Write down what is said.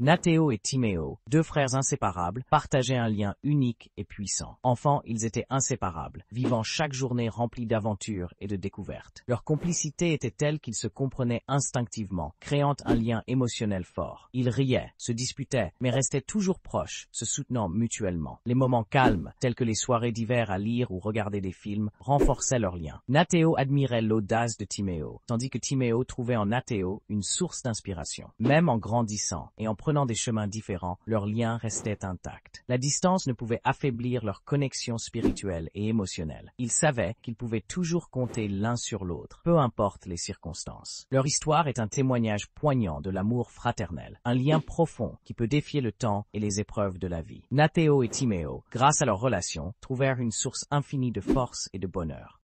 Nateo et Timéo, deux frères inséparables, partageaient un lien unique et puissant. Enfants, ils étaient inséparables, vivant chaque journée remplie d'aventures et de découvertes. Leur complicité était telle qu'ils se comprenaient instinctivement, créant un lien émotionnel fort. Ils riaient, se disputaient, mais restaient toujours proches, se soutenant mutuellement. Les moments calmes, tels que les soirées d'hiver à lire ou regarder des films, renforçaient leur lien. Nateo admirait l'audace de Timéo, tandis que Timéo trouvait en Nateo une source d'inspiration. Même en grandissant et en prenant des chemins différents, leur lien restait intact. La distance ne pouvait affaiblir leur connexion spirituelle et émotionnelle. Ils savaient qu'ils pouvaient toujours compter l'un sur l'autre, peu importe les circonstances. Leur histoire est un témoignage poignant de l'amour fraternel, un lien profond qui peut défier le temps et les épreuves de la vie. Nathéo et Timéo, grâce à leur relation, trouvèrent une source infinie de force et de bonheur.